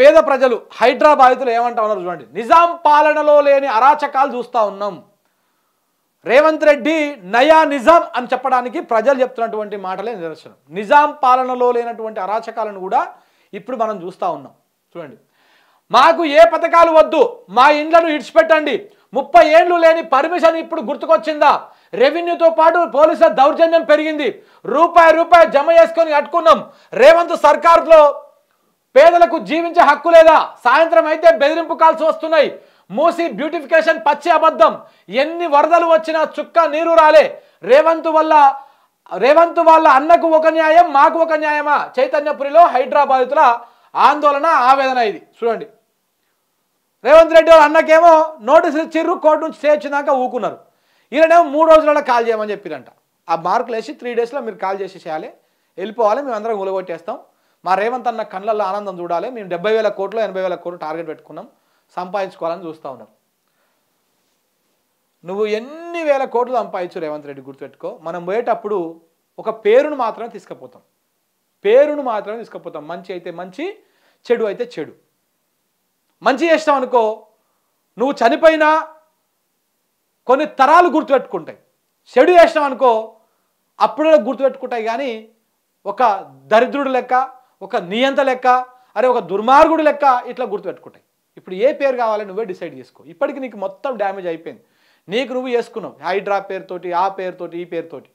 పేద ప్రజలు హైదరాబాదులు ఏమంటా ఉన్నారు చూడండి నిజాం పాలనలో లేని అరాచకాలు చూస్తూ ఉన్నాం రేవంత్ రెడ్డి నయా నిజాం అని చెప్పడానికి ప్రజలు చెప్తున్నటువంటి మాటలే నిదర్శనం నిజాం పాలనలో లేనటువంటి అరాచకాలను కూడా ఇప్పుడు మనం చూస్తూ ఉన్నాం చూడండి మాకు ఏ పథకాలు వద్దు మా ఇండ్లను ఇడిచిపెట్టండి ముప్పై ఏండ్లు లేని పర్మిషన్ ఇప్పుడు గుర్తుకొచ్చిందా రెవెన్యూతో పాటు పోలీసుల దౌర్జన్యం పెరిగింది రూపాయి రూపాయి జమ చేసుకొని కట్టుకున్నాం రేవంత్ సర్కార్లో పేదలకు జీవించే హక్కు లేదా సాయంత్రం అయితే బెదిరింపు కాల్స్ వస్తున్నాయి మూసి బ్యూటిఫికేషన్ పచ్చి అబద్ధం ఎన్ని వరదలు వచ్చినా చుక్క నీరు రాలే రేవంత్ వల్ల రేవంత్ వాళ్ళ అన్నకు ఒక న్యాయం మాకు ఒక న్యాయమా చైతన్యపురిలో హైదరాబాదుల ఆందోళన ఆవేదన ఇది చూడండి రేవంత్ రెడ్డి వాళ్ళ అన్నకేమో నోటీసులు ఇచ్చిర్రు కోర్టు నుంచి స్టే వచ్చిందాక ఊకున్నారు ఈయనేమో మూడు రోజులలో కాల్ చేయమని చెప్పిరంట ఆ మార్కులు వేసి త్రీ డేస్లో మీరు కాల్ చేసి చేయాలి వెళ్ళిపోవాలి మేము అందరం ఉలగొట్టేస్తాం మా రేవంత్ అన్న కళ్ళల్లో ఆనందం చూడాలి మేము డెబ్బై వేల కోట్లు ఎనభై వేల కోట్లు టార్గెట్ పెట్టుకున్నాం సంపాదించుకోవాలని చూస్తూ ఉన్నాం నువ్వు ఎన్ని వేల కోట్లు సంపాదించు రేవంత్ రెడ్డి గుర్తుపెట్టుకో మనం పోయేటప్పుడు ఒక పేరును మాత్రమే తీసుకుపోతాం పేరును మాత్రమే తీసుకుపోతాం మంచి అయితే మంచి చెడు అయితే చెడు మంచి చేసినావు అనుకో నువ్వు చనిపోయినా కొన్ని తరాలు గుర్తుపెట్టుకుంటాయి చెడు చేసినావు అనుకో అప్పుడే గుర్తుపెట్టుకుంటాయి కానీ ఒక దరిద్రుడు లెక్క ఒక నియంత లెక్క అరే ఒక దుర్మార్గుడు లెక్క ఇట్లా గుర్తుపెట్టుకుంటాయి ఇప్పుడు ఏ పేరు కావాలో నువ్వే డిసైడ్ చేసుకో ఇప్పటికి నీకు మొత్తం డ్యామేజ్ అయిపోయింది నీకు నువ్వు వేసుకున్నావు హైడ్రా పేరుతోటి ఆ పేరుతోటి ఈ పేరుతోటి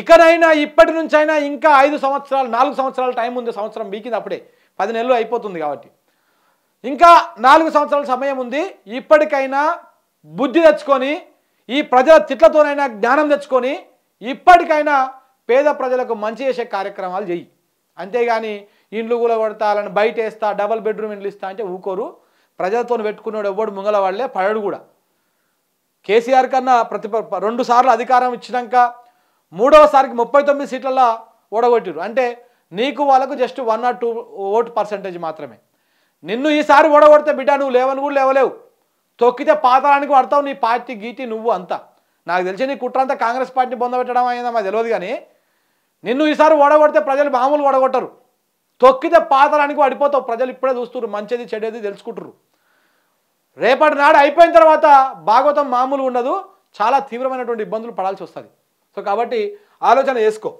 ఇకనైనా ఇప్పటి నుంచి అయినా ఇంకా ఐదు సంవత్సరాలు నాలుగు సంవత్సరాల టైం ఉంది సంవత్సరం బీకింది అప్పుడే పది నెలలు అయిపోతుంది కాబట్టి ఇంకా నాలుగు సంవత్సరాల సమయం ఉంది ఇప్పటికైనా బుద్ధి తెచ్చుకొని ఈ ప్రజల తిట్లతోనైనా జ్ఞానం తెచ్చుకొని ఇప్పటికైనా పేద ప్రజలకు మంచి చేసే కార్యక్రమాలు చేయి అంతేగాని ఇండ్లు కూలగొడతాలని బయట వేస్తా డబల్ బెడ్రూమ్ ఇండ్లు ఇస్తా అంటే ఊకోరు ప్రజలతో పెట్టుకున్నాడు ముంగల వాళ్లే పడడు కూడా కేసీఆర్ కన్నా ప్రతి రెండు సార్లు అధికారం ఇచ్చినాక మూడవసారికి ముప్పై తొమ్మిది సీట్లలో ఓడగొట్టిరు అంటే నీకు వాళ్ళకు just one or two vote percentage మాత్రమే నిన్ను ఈసారి ఓడగొడితే బిడ్డ నువ్వు లేవని కూడా లేవలేవు తొక్కితే పాతరానికి పడతావు నీ పార్టీ గీటి నువ్వు అంతా నాకు తెలిసి నీ కుట్రంతా కాంగ్రెస్ పార్టీని బొందబెట్టడం అయిందా మాకు తెలియదు కానీ నిన్ను ఈసారి ఓడగొడితే ప్రజలు మామూలు ఓడగొట్టరు తొక్కితే పాతరానికి పడిపోతావు ప్రజలు ఇప్పుడే చూస్తున్నారు మంచిది చెడేది తెలుసుకుంటారు రేపటి నాడు అయిపోయిన తర్వాత భాగవతం మామూలు ఉండదు చాలా తీవ్రమైనటువంటి ఇబ్బందులు పడాల్సి వస్తుంది సో కాబట్టి ఆలోచన చేసుకో